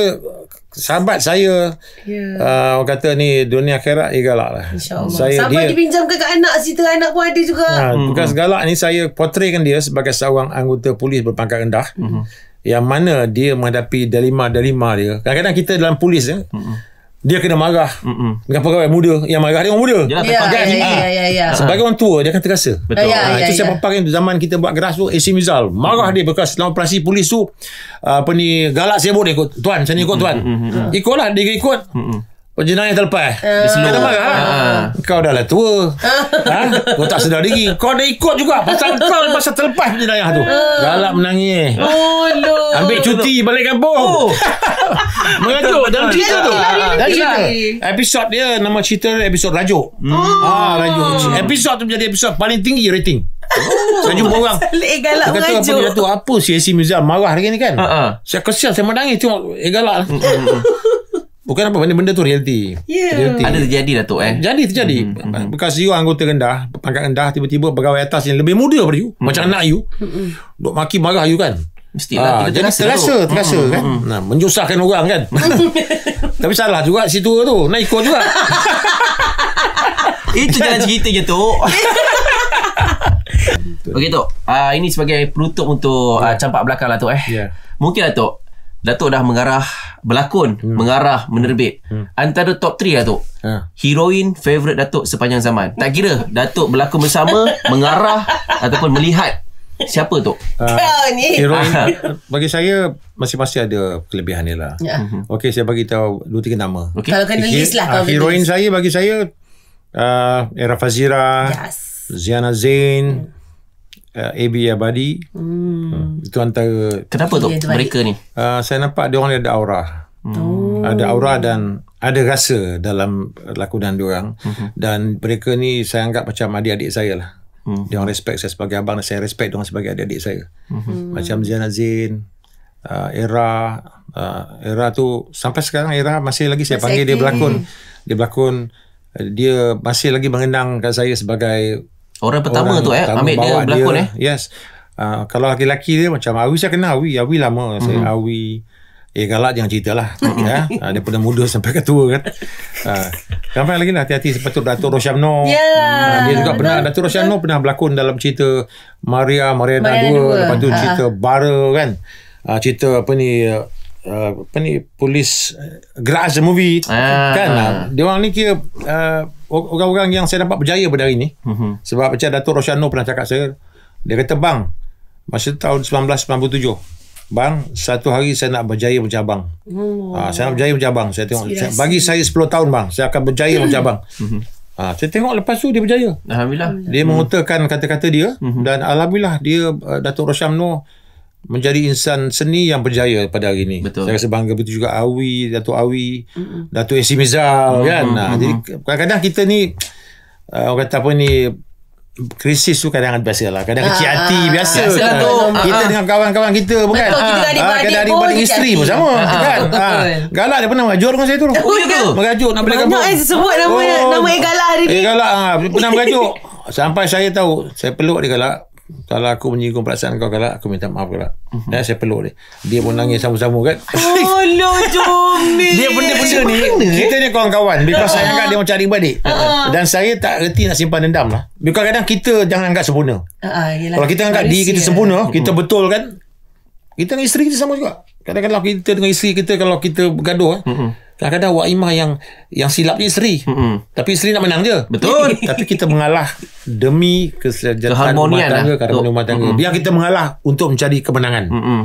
sahabat saya yeah. uh, orang kata ni dunia akhirat dia galak lah saya, sahabat dia, dipinjamkan ke anak tengah anak pun ada juga nah, ha, mm-hmm. bukan hmm. segala ni saya portraykan dia sebagai seorang anggota polis berpangkat rendah mm-hmm. yang mana dia menghadapi dilema-dilema dia kadang-kadang kita dalam polis ya, mm-hmm dia kena marah Mm-mm. dengan pegawai muda yang marah dia orang muda ya, ya, ya, ya, ya, sebagai orang tua dia akan terasa betul ya, ha, ya, itu ya, ya. siapa yang zaman kita buat geras tu AC Mizal marah mm. dia bekas dalam operasi polis tu apa ni galak sibuk dia ikut tuan macam ni ikut tuan mm-hmm. ikutlah dia ikut Mm-mm. Oh, jenayah terlepas? Uh, dia slow. Terlepas, ha? Ah. Kau dah lah tua. ha? Kau tak sedar diri. Kau dah ikut juga. Pasal kau pasal terlepas jenayah tu. Ah. Galak menangis. Oh, no. Ambil cuti balik kampung. Oh. Mengajuk dalam cerita tu. Dalam ah. cerita. Episod dia, nama cerita episod Rajuk. Hmm. Oh. Ah, Rajuk. Episod tu menjadi episod paling tinggi rating. Oh, saya jumpa orang Eh galak Dia kata mengajuk. apa dia kata, Apa si Mizal Marah lagi ni kan uh-uh. Saya kesian Saya menangis Tengok Eh galak lah. mm, mm, mm. Bukan apa benda, benda tu realiti. Yeah. Ya. Ada terjadi lah tu eh. Jadi terjadi. Mm-hmm. Because you anggota rendah, pangkat rendah tiba-tiba pegawai atas yang lebih muda daripada you, mm-hmm. macam anak you. Mm-hmm. Dok maki marah you kan. Mestilah ha, kita terasa, terasa, terasa mm-hmm. kan. Mm-hmm. Nah, menyusahkan orang kan. Tapi salah juga si tua tu, naik ikut juga. Itu jalan cerita je tu. Okey tu. Uh, ah, ini sebagai penutup untuk uh, campak belakang lah tu eh. Yeah. Mungkin lah tu Datuk dah mengarah berlakon, hmm. mengarah menerbit. Hmm. Antara top 3 Datuk. Lah ha. Heroin favorite Datuk sepanjang zaman. Tak kira Datuk berlakon bersama, mengarah ataupun melihat siapa tu? Ha. Kau Heroin bagi saya masing-masing ada kelebihan dia lah. Ya. Mhm. Okey, saya bagi tahu dua tiga nama. Okay. Kalau kena list lah ah, kalau Heroin saya bagi saya uh, Era Fazira. Yes. Ziana Zain. Hmm uh, AB Abadi. Hmm. Uh, itu antara Kenapa tu mereka ni? Uh, saya nampak dia orang ada aura. Hmm. Ada aura dan ada rasa dalam lakonan dia hmm. dan mereka ni saya anggap macam adik-adik saya lah. Hmm. Dia orang respect saya sebagai abang dan saya respect dia sebagai adik-adik saya. Hmm. hmm. Macam Zain Azin, uh, Era, uh, Era tu sampai sekarang Era masih lagi saya masih panggil dia berlakon. Dia berlakon dia masih lagi mengenangkan saya sebagai Orang pertama orang tu eh ambil dia berlakon eh. Yes. Uh, kalau laki-laki dia macam Awi saya kenal Awi, Awi lama mm-hmm. saya mhm. Awi. Eh galak jangan cerita lah ya. Ada uh, pun muda sampai ke tua kan. Ah. Uh, lagi lah hati-hati sepatu Datuk Rosyamno. Yeah. Uh, dia juga pernah Datuk Rosyamno pernah berlakon dalam cerita Maria Maria dan dua lepas tu uh cerita Bara kan. Uh, cerita apa ni uh, apa ni polis uh, eh, garage movie uh kan. Uh, dia orang ni kira uh, orang-orang yang saya dapat berjaya pada hari ini mm-hmm. sebab macam Dato' Roshano pernah cakap saya dia kata bang masa tahun 1997 bang satu hari saya nak berjaya mencabang oh. ha, saya nak berjaya mencabang saya tengok saya, bagi saya 10 tahun bang saya akan berjaya mencabang ha, mhm. ah, saya tengok lepas tu dia berjaya Alhamdulillah dia mhm. mengutarkan kata-kata dia mm-hmm. dan Alhamdulillah dia eh, datuk Dato' Roshano menjadi insan seni yang berjaya pada hari ini. Betul. Saya rasa bangga begitu juga Awi, Datuk Awi, mm-hmm. Datuk AC Mizal mm-hmm. kan. Mm-hmm. Jadi kadang-kadang kita ni uh, orang kata apa ni krisis tu kadang kadang biasa lah kadang kecil hati ah, biasa, biasa kan. tu. kita ah, ah. dengan kawan-kawan kita bukan betul kan? kita ah, ada ah, kadang ada pun isteri pun sama kan? ah, kan betul. ah, galak dia pernah mengajur dengan saya tu oh, mengajur nak belakang banyak saya eh sebut nama, oh, nama yang galak hari eh, ni galak ah, pernah mengajur sampai saya tahu saya peluk dia galak kalau aku menyinggung perasaan kau kalau aku minta maaf kalau mm-hmm. nah, eh, saya peluk dia dia pun nangis sama-sama kan oh jomi dia benda-benda ni eh? kita ni kawan-kawan Bila pasal uh-huh. dia ah. macam ribadi ah, ah. uh-huh. dan saya tak reti nak simpan dendam lah Bukan kadang kita jangan anggap sempurna uh-huh. kalau kita anggap diri kita lah. sempurna uh-huh. kita betul kan kita dengan isteri kita sama juga kadang-kadang kita dengan isteri kita kalau kita bergaduh uh-huh kadang-kadang waimah yang yang silap ni isteri. Mm-hmm. Tapi isteri nak menang je. Betul. Tapi kita mengalah demi kesejahteraan rumah tangga, lah. harmoni rumah tangga. Mm-hmm. Biar kita mengalah untuk mencari kemenangan. Mm-hmm.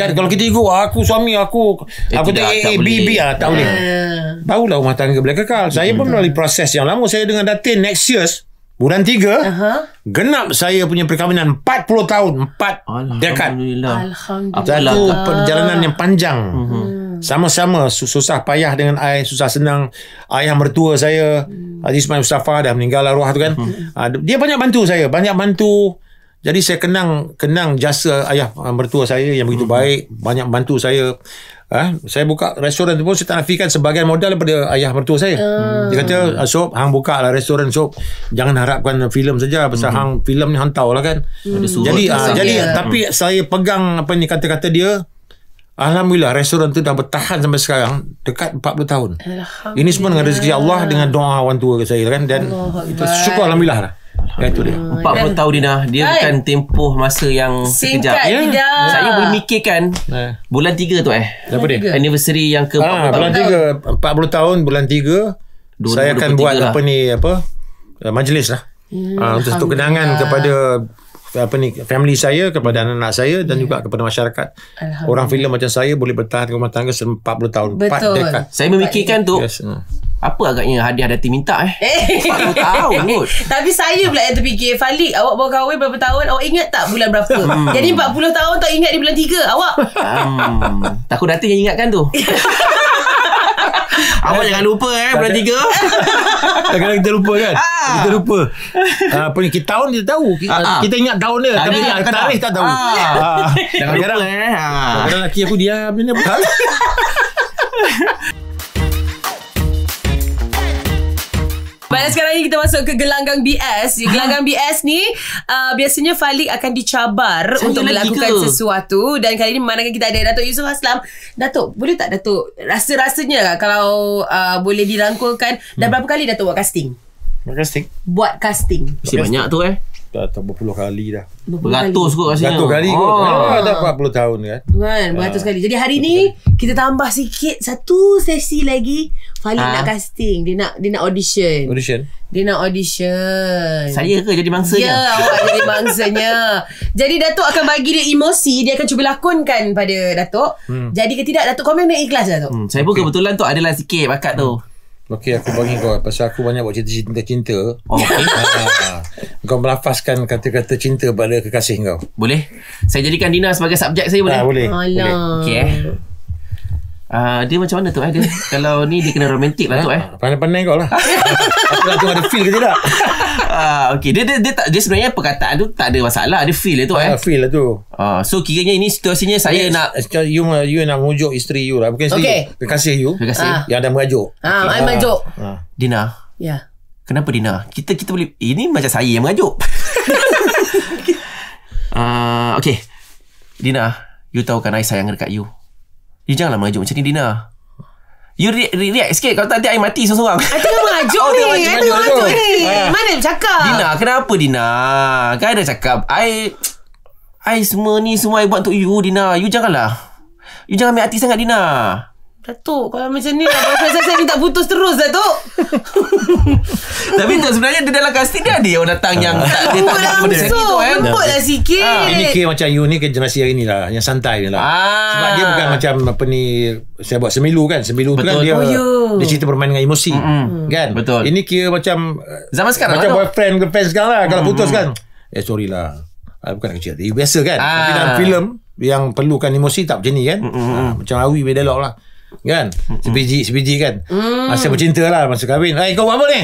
Kan kalau kita ego aku suami aku eh, aku tak A B B ah tak boleh. Hmm. Barulah rumah tangga boleh kekal. Saya pun melalui proses yang lama saya dengan Datin next year Bulan tiga Genap saya punya perkahwinan 40 tahun 4 Alhamdulillah. Alhamdulillah Satu perjalanan yang panjang uh Hmm. Sama-sama susah payah dengan ayah susah senang ayah mertua saya hmm. Haji Ismail Mustafa dah meninggal arwah tu kan. uh Dia banyak bantu saya, banyak bantu. Jadi saya kenang kenang jasa ayah ah, mertua saya yang begitu uh baik, banyak bantu saya. Eh, saya buka restoran tu pun saya tak nafikan sebagian modal daripada ayah mertua saya. Hmm. Dia kata, "Sop, hang buka lah restoran sop. Jangan harapkan filem saja pasal hmm. hang filem ni hang lah kan." Hmm. Jadi, hmm. Uh, jadi yeah. tapi saya pegang apa ni kata-kata dia, Alhamdulillah restoran tu dah bertahan sampai sekarang dekat 40 tahun. Ini semua dengan rezeki Allah dengan doa orang tua saya kan dan itu syukur alhamdulillah lah. Alhamdulillah. Ya, itu dia. 40 tahun Dina, dia Hai. bukan tempoh masa yang Singkat sekejap. Ya. Yeah. Saya boleh mikirkan eh. bulan 3 tu eh. Apa dia? Anniversary yang ke 40 ha, bulan tahun. Bulan 3, 40 tahun bulan 3. 2023 saya akan buat lah. apa ni apa? Eh, majlis lah. Hmm, ha, untuk satu kenangan kepada apa ni family saya kepada anak-anak saya dan yeah. juga kepada masyarakat orang filem macam saya boleh bertahan rumah tangga selama 40 tahun Betul. 4 dekad saya memikirkan tu yes. Uh. apa agaknya hadiah Dati diminta eh 40 eh. tahun kot tapi saya pula yang terfikir Falik awak baru kahwin berapa tahun awak ingat tak bulan berapa hmm. jadi 40 tahun tak ingat di bulan 3 awak hmm. takut Dati yang ingatkan tu Awak eh, jangan lupa eh Bulan tiga Kadang-kadang kita lupa kan ah. Kita lupa ah, Apa ni Tahun kita tahu ah, Kita ingat tahun dia Tapi ingat tarikh tak tahu Jangan lupa eh Kadang-kadang lelaki aku diam Ini apa Baiklah sekarang ni kita masuk ke gelanggang BS. Ha. Gelanggang BS ni uh, biasanya Falik akan dicabar Saya untuk melakukan ke? sesuatu dan kali ni memandangkan kita ada Datuk Yusuf Aslam. Datuk, boleh tak Datuk rasa-rasanya lah kalau uh, boleh dirangkulkan dah hmm. berapa kali Datuk buat casting? Buat casting? Buat casting. Mesti banyak tu eh tak tahu berpuluh kali dah. Beratus kot rasanya. Beratus kali oh. kot. Ah, ah dah 40 tahun kan. Kan, ah, beratus ah. kali. Jadi hari ni kita tambah sikit satu sesi lagi Fali ah. nak casting, dia nak dia nak audition. Audition. Dia nak audition. Saya ke jadi mangsanya? Ya, awak jadi mangsanya. Jadi Datuk akan bagi dia emosi, dia akan cuba lakonkan pada Datuk. Hmm. Jadi ke tidak Datuk komen dengan ikhlas lah, Datuk. Hmm. Saya pun okay. kebetulan tu adalah sikit bakat hmm. tu. Okey aku bagi kau pasal aku banyak buat cerita cinta cinta. Oh, okey. Ah, kau melafazkan kata-kata cinta pada kekasih kau. Boleh. Saya jadikan Dina sebagai subjek saya boleh. Ah boleh. Alah. Okey eh. Uh, dia macam mana tu eh? Dia, kalau ni dia kena romantik lah tu eh. Ah, pandai-pandai kau lah. Aku tu ada feel ke tidak? uh, okay. Dia, dia, dia, tak, dia sebenarnya perkataan tu tak ada masalah. Dia feel lah tu eh. Feel lah tu. Ah, uh, so kiranya ini situasinya okay. saya nak... You, you nak merujuk isteri you lah. Bukan isteri okay. you. Kekasih you. Kekasih. Uh. Yang ada merajuk. Ah, uh, okay. I merajuk. Uh. Dina. Ya. Yeah. Kenapa Dina? Kita kita boleh... Ini macam saya yang merajuk. okay. Uh, okay. Dina, you tahu kan I sayang dekat you. You eh, janganlah mengajuk macam ni Dina You react, re- react sikit Kalau tak nanti air mati seorang-seorang Saya tengah mengajuk oh, ni Saya tengah mengajuk ni ah. Mana nak cakap Dina kenapa Dina Kan ada cakap I I semua ni semua I buat untuk you Dina You janganlah You jangan ambil hati sangat Dina Datuk kalau macam ni lah saya, saya minta putus terus Datuk Tapi tak sebenarnya Dia dalam kasti dia ada yang orang datang Yang tak Dia tak langsung betul. Eh? lah sikit ah. Ini kira macam you ni ke generasi hari ni lah Yang santai ni lah ah. Sebab dia bukan macam Apa ni Saya buat semilu kan Semilu Betul. tu lah kan dia oh, Dia cerita bermain dengan emosi Kan Betul Ini kira macam eh, Zaman sekarang Macam lah, boyfriend ke fans sekarang lah Kalau putus kan Eh sorry lah ah, Bukan kecil hati Biasa kan ah. Tapi dalam filem Yang perlukan emosi Tak macam ni kan mm-hmm. ha, Macam Awi Bedelok lah Kan Sebiji Sebiji kan hmm. Masa bercinta lah Masa kahwin Eh hey, kau buat apa ni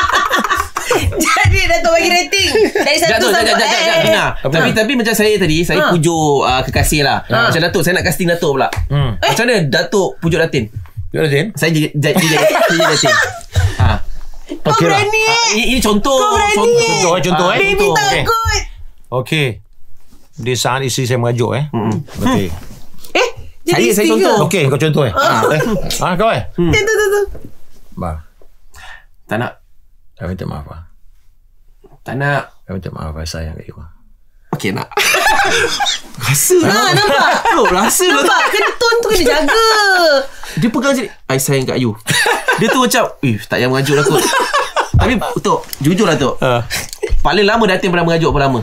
Jadi Dato' bagi rating Dari satu sampai eh, eh, eh. Tapi tapi macam saya tadi Saya ha. pujuk uh, kekasih lah ha. Macam Dato' Saya nak casting Dato' pula hmm. Macam mana Dato' pujuk Datin Pujuk Datin? Saya jadi Datin ha. Kau lah. berani ah, Ini contoh Kau berani eh Contoh Contoh eh ah, takut Okay Di saat isteri saya mengajuk eh Okay jadi saya, saya contoh. Okey, kau contoh eh. Ha, ha kau eh. Hmm. hmm. Eh, tu tu tu. Ba. Tak nak. Saya minta maaf ah. Tak nak. Saya minta maaf ah sayang kat you. Okey nak. rasa. Ha, nah, nampak. Tu oh, rasa tu. Lah. Nampak kentun tu kena jaga. Dia pegang sini. Ai sayang kat you. Dia tu macam, "Ih, tak yang mengajuklah aku." Tapi tu, jujurlah tu. Ha. Uh. Paling lama dating pernah mengajuk berapa lama?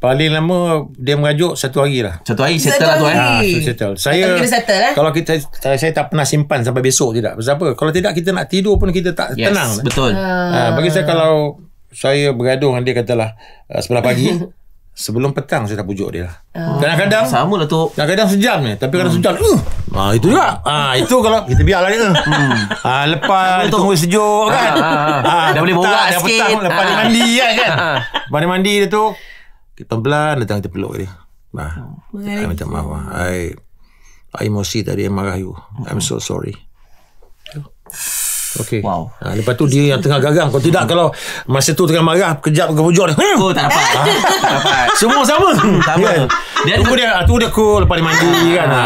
Paling lama dia merajuk satu hari lah. Satu hari settle satu lah tu eh. Ha, settle. Saya, kita settle, eh? kalau kita, saya, saya tak pernah simpan sampai besok tidak. Sebab apa? Kalau tidak kita nak tidur pun kita tak yes, tenang. Betul. Ha, bagi saya kalau saya bergaduh dengan dia katalah uh, sebelah pagi, sebelum petang saya dah pujuk dia lah. Uh, kadang-kadang sama lah tu. Kadang-kadang sejam ni, tapi kadang hmm. sejam. Uh, ha, itu juga. Ha, itu kalau kita biarlah dia. Hmm. Ha, lepas itu tunggu sejuk kan. Ha, ha, ha. ha dah boleh borak sikit. Lepas ha. dia mandi kan. Ha. Mandi-mandi dia tu pelan-pelan datang kita peluk dia. Nah. Oh, minta maaf. Ah. I I emosi tadi yang marah you. I'm so sorry. Yeah. Hmm. Okey. Wow. Ha, lepas tu dia yang tengah gagang. Kalau tidak kalau masa tu tengah marah kejap ke pujuk dia. Oh, tak dapat. Ha? tak dapat. Semua sama. Hmm, sama. Yeah. Kan? Dia tu dia tu dia ko lepas dia mandi ah. kan. Ha.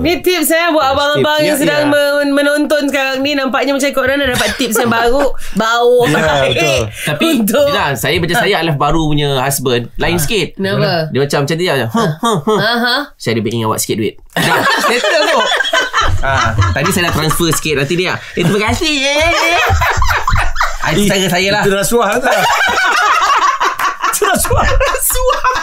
Ni tips saya eh, buat abang-abang yang sedang yeah. menonton sekarang ni nampaknya macam kau orang dapat tips yang baru bau. Yeah, ya, betul. Tapi Untuk... Bila, saya baca saya alif baru punya husband lain ha. sikit. Kenapa? Dia macam macam dia. Ha. Ha. Ha. Ha. Saya lebih ingat awak sikit duit. Dah settle tu. Ah, tadi saya dah transfer sikit nanti dia. Eh, terima kasih. Eh, Ai saya saya lah. Itu rasuah tu. rasuah. Rasuah.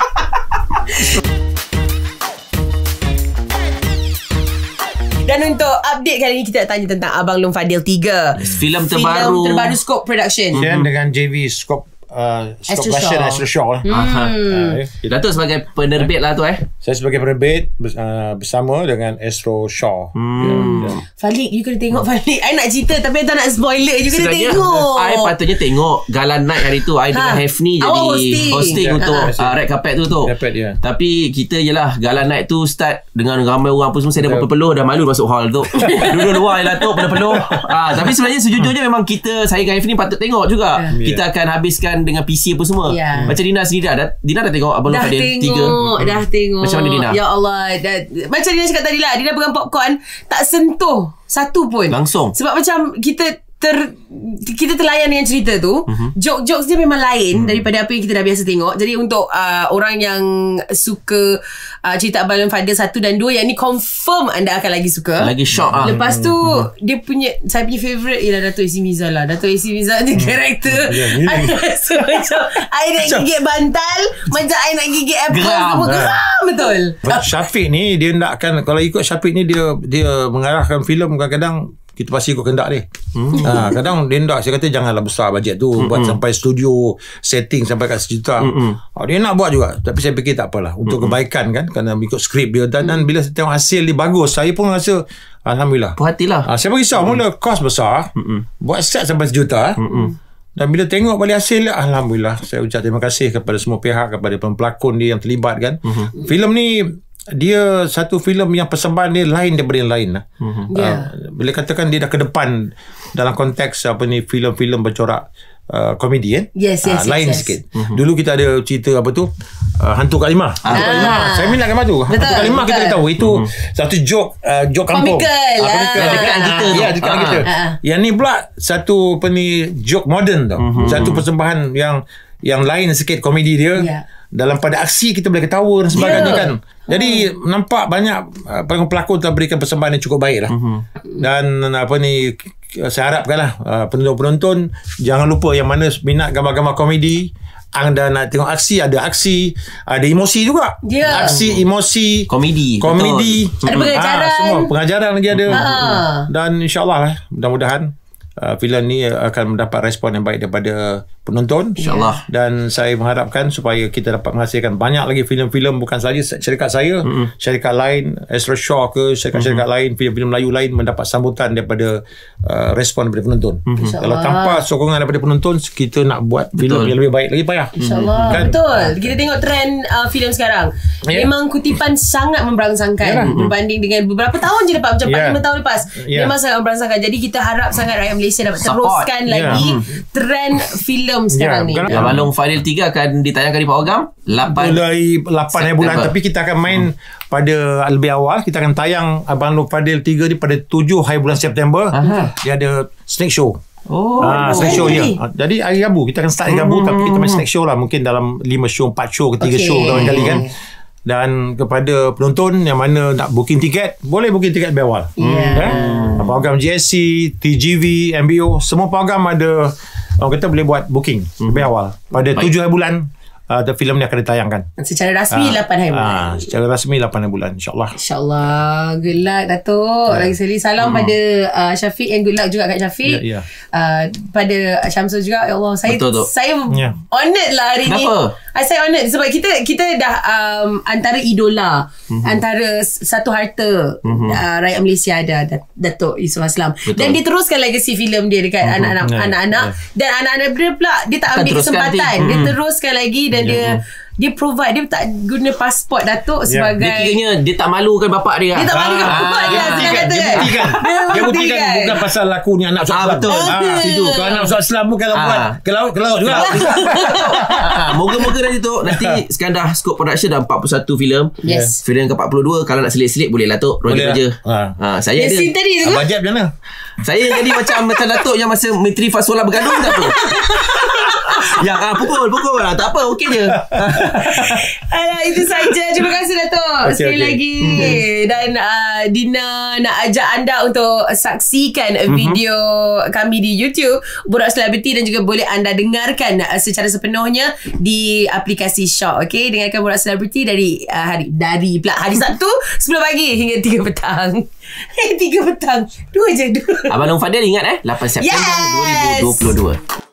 Dan untuk update kali ni kita nak tanya tentang Abang Long Fadil 3. Yes, film terbaru. Film terbaru Scope Production. Mm-hmm. Dengan JV Scope uh, Stock Russia dan Astro Shaw lah. Hmm. Uh, eh. Datuk sebagai penerbit lah tu eh. Saya sebagai penerbit uh, bersama dengan Astro Shaw. Hmm. Yeah, yeah. Falik, you kena tengok Falik. I nak cerita tapi I nak spoiler. You kena Sebenarnya, tengok. I patutnya tengok gala night hari tu. I ha. dengan Hefni oh, jadi hosting, hosting yeah, untuk uh, Red Carpet tu tu. Carpet, yeah. Tapi kita je lah gala night tu start dengan ramai orang apa semua. Saya dah berpeluh dah malu masuk hall tu. Dulu luar je lah tu. Peluh-peluh. Ah, tapi sebenarnya sejujurnya memang kita saya dengan Hefni patut tengok juga. Ya. Kita ya. akan habiskan dengan PC apa semua. Yeah. Hmm. Macam Dina sendiri dah, Dina dah tengok Abang Lufadil 3. Dah tengok, hmm. dah tengok. Macam mana Dina? Ya Allah. Dah, macam Dina cakap tadi lah, Dina pegang popcorn, tak sentuh satu pun. Langsung. Sebab macam kita ter kita terlayan dengan cerita tu mm-hmm. joke jokes dia memang lain mm. daripada apa yang kita dah biasa tengok jadi untuk uh, orang yang suka uh, cerita Abang Father 1 dan 2 yang ni confirm anda akan lagi suka lagi shock lah lepas tu mm-hmm. dia punya saya punya favourite ialah Dato' Isi Miza lah Dato' Isi Miza ni mhm. karakter mhm. so macam nak gigit bantal macam I nak gigit apple geram, apa eh. geram betul Syafiq ni dia nakkan. kalau ikut Syafiq ni dia dia mengarahkan filem kadang-kadang kita pasti ikut kendak dia. Hmm. Ha, kadang dia nak, saya kata janganlah besar bajet tu. mm Buat sampai studio, setting sampai kat sejuta. Ha, dia nak buat juga. Tapi saya fikir tak apalah. Untuk mm kebaikan kan. Kerana ikut skrip dia. Dan, dan bila saya tengok hasil dia bagus, saya pun rasa Alhamdulillah. Puas hatilah. Ha, saya berisau. Mula kos besar. mm Buat set sampai sejuta. mm Dan bila tengok balik hasil, Alhamdulillah. Saya ucap terima kasih kepada semua pihak, kepada pelakon dia yang terlibat kan. Mm-hmm. Film ni dia satu filem yang persembahan dia lain daripada yang lain lah. Mm-hmm. Yeah. Uh, ya. bila katakan dia dah ke depan dalam konteks apa ni filem-filem bercorak uh, komedi eh? Yes, yes, uh, yes lain yes. sikit. Mm-hmm. Dulu kita ada cerita apa tu? Uh, Hantu Kak Limah. Hantu Kak Limah. Saya minat gambar tu. Betul, Hantu Kak Limah kita tahu mm-hmm. satu joke uh, joke kampung. Komikal. Ah, komikal. Ah. Dekat kita. Ya, dekat ah. kita. Ah. Yang ni pula satu apa ni joke modern tau. Mm-hmm. Satu mhm. persembahan yang yang lain sikit komedi dia. Yeah dalam pada aksi kita boleh ketawa dan sebagainya yeah. kan. Jadi hmm. nampak banyak uh, pelakon-pelakon telah berikan persembahan yang cukup baik lah. Mm-hmm. Dan uh, apa ni saya harapkan lah uh, penonton-penonton jangan lupa yang mana minat gambar-gambar komedi anda nak tengok aksi ada aksi ada emosi juga yeah. aksi emosi komedi komedi ada hmm. pengajaran ha, semua pengajaran lagi ada ha. dan insyaAllah lah mudah-mudahan uh, filem ni akan mendapat respon yang baik daripada penonton insyaallah dan saya mengharapkan supaya kita dapat menghasilkan banyak lagi filem-filem bukan saja syarikat saya mm-hmm. syarikat lain Astro Shaw ke syarikat-syarikat mm-hmm. lain filem-filem Melayu lain mendapat sambutan daripada uh, respon daripada penonton mm-hmm. kalau tanpa sokongan daripada penonton kita nak buat filem yang lebih baik lagi payah insyaallah kan? betul kita tengok trend uh, filem sekarang yeah. memang kutipan sangat memberangsangkan yeah. berbanding dengan beberapa tahun je dapat macam yeah. Ya. 5 tahun lepas yeah. memang sangat memberangsangkan jadi kita harap sangat rakyat Malaysia dapat Support. teruskan yeah. lagi mm-hmm. trend filem film sekarang yeah, ni. Ya, Malung Fadil 3 akan ditayangkan di Pak Ogam 8 Mulai 8 hari eh, bulan tapi kita akan main hmm. pada lebih awal. Kita akan tayang Abang Long Fadil 3 ni pada 7 hari bulan September. Aha. Dia ada snake show. Oh, ah, snack hey. show ya. Jadi hari Rabu kita akan start hari Rabu hmm. tapi kita main hmm. snack show lah mungkin dalam 5 show, 4 show, 3 okay. show kali kan dan kepada penonton yang mana nak booking tiket boleh booking tiket lebih awal yeah. eh? program GSC TGV MBO semua program ada orang kata boleh buat booking lebih mhm. awal pada Baik. 7 bulan uh, filem film ni akan ditayangkan. Secara rasmi uh, ah, 8 hari ah, bulan. Uh, secara rasmi 8 hari bulan insyaAllah. InsyaAllah. Good luck Datuk. Yeah. Lagi sekali salam mm. pada uh, Syafiq yang good luck juga kat Syafiq. Yeah, ya, ya. yeah. Uh, pada Syamsul juga. Ya Allah. Saya, Betul, saya yeah. honored lah hari ni. Kenapa? I say honored sebab kita kita dah um, antara idola. Mm-hmm. Antara satu harta mm-hmm. uh, rakyat Malaysia ada Datuk Yusuf Aslam. Betul. Dan dia teruskan legacy filem dia dekat mm-hmm. anak-anak. Yeah. Ya. anak-anak. Yeah. Dan anak-anak dia pula dia tak ambil kesempatan. Dia mhm. teruskan lagi dan yeah. dia dia provide dia tak guna pasport datuk ya, sebagai yeah. dia kiranya dia tak malukan bapak dia dia tak ah, malukan ah. bapak dia dia buktikan dia buktikan bukan pasal laku ni anak suatu ah, betul ah, situ. kalau anak suatu Islam pun kalau ah. ke laut ke laut juga ah. moga-moga nanti tu nanti sekarang dah scope production dah 41 filem yes. Yeah. film ke 42 kalau nak selit-selit boleh lah tu roger-roger lah. ah. ah, saya ada ah, bajet macam mana saya jadi macam macam Datuk yang masa Menteri Fasola bergaduh tak tu. ya, ah, pukul, pukul. Lah. Tak apa, okey je. Alah, itu saja. Terima kasih Datuk. Okay, Sekali okay. lagi. Mm-hmm. Dan uh, Dina nak ajak anda untuk saksikan mm-hmm. video kami di YouTube. Borak Celebrity dan juga boleh anda dengarkan ah, secara sepenuhnya di aplikasi Shock. Okay? Dengarkan Borak Celebrity dari uh, hari dari pula hari Sabtu 10 pagi hingga 3 petang. Eh, 3 petang. Dua je, dua. Abang Long Fadil ingat eh 8 September yes. 2022